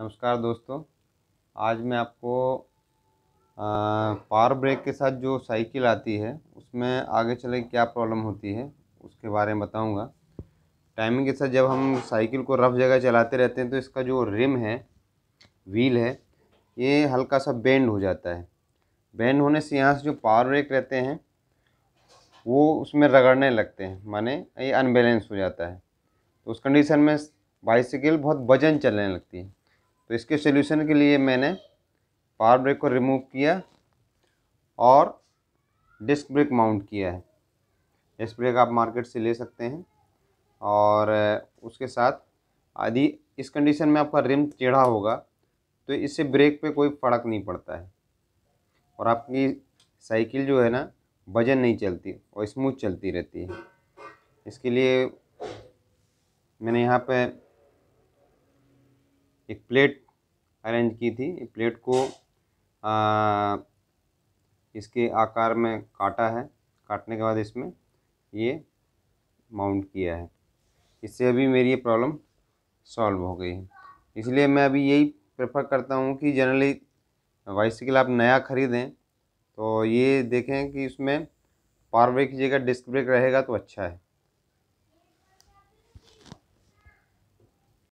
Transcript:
नमस्कार दोस्तों आज मैं आपको पावर ब्रेक के साथ जो साइकिल आती है उसमें आगे चले क्या प्रॉब्लम होती है उसके बारे में बताऊंगा टाइमिंग के साथ जब हम साइकिल को रफ जगह चलाते रहते हैं तो इसका जो रिम है व्हील है ये हल्का सा बेंड हो जाता है बेंड होने से यहाँ से जो पावर ब्रेक रहते हैं वो उसमें रगड़ने लगते हैं माने ये अनबैलेंस हो जाता है तो उस कंडीशन में बाइसिकल बहुत वजन चलने लगती है तो इसके सोल्यूशन के लिए मैंने पावर ब्रेक को रिमूव किया और डिस्क ब्रेक माउंट किया है डिस्क ब्रेक आप मार्केट से ले सकते हैं और उसके साथ यदि इस कंडीशन में आपका रिम टेढ़ा होगा तो इससे ब्रेक पे कोई फर्क नहीं पड़ता है और आपकी साइकिल जो है ना वजन नहीं चलती और स्मूथ चलती रहती है इसके लिए मैंने यहाँ पे एक प्लेट अरेंज की थी प्लेट को आ, इसके आकार में काटा है काटने के बाद इसमें ये माउंट किया है इससे अभी मेरी ये प्रॉब्लम सॉल्व हो गई है इसलिए मैं अभी यही प्रेफर करता हूँ कि जनरली बाइसिकल आप नया ख़रीदें तो ये देखें कि इसमें पावर ब्रेक की जगह डिस्क ब्रेक रहेगा तो अच्छा है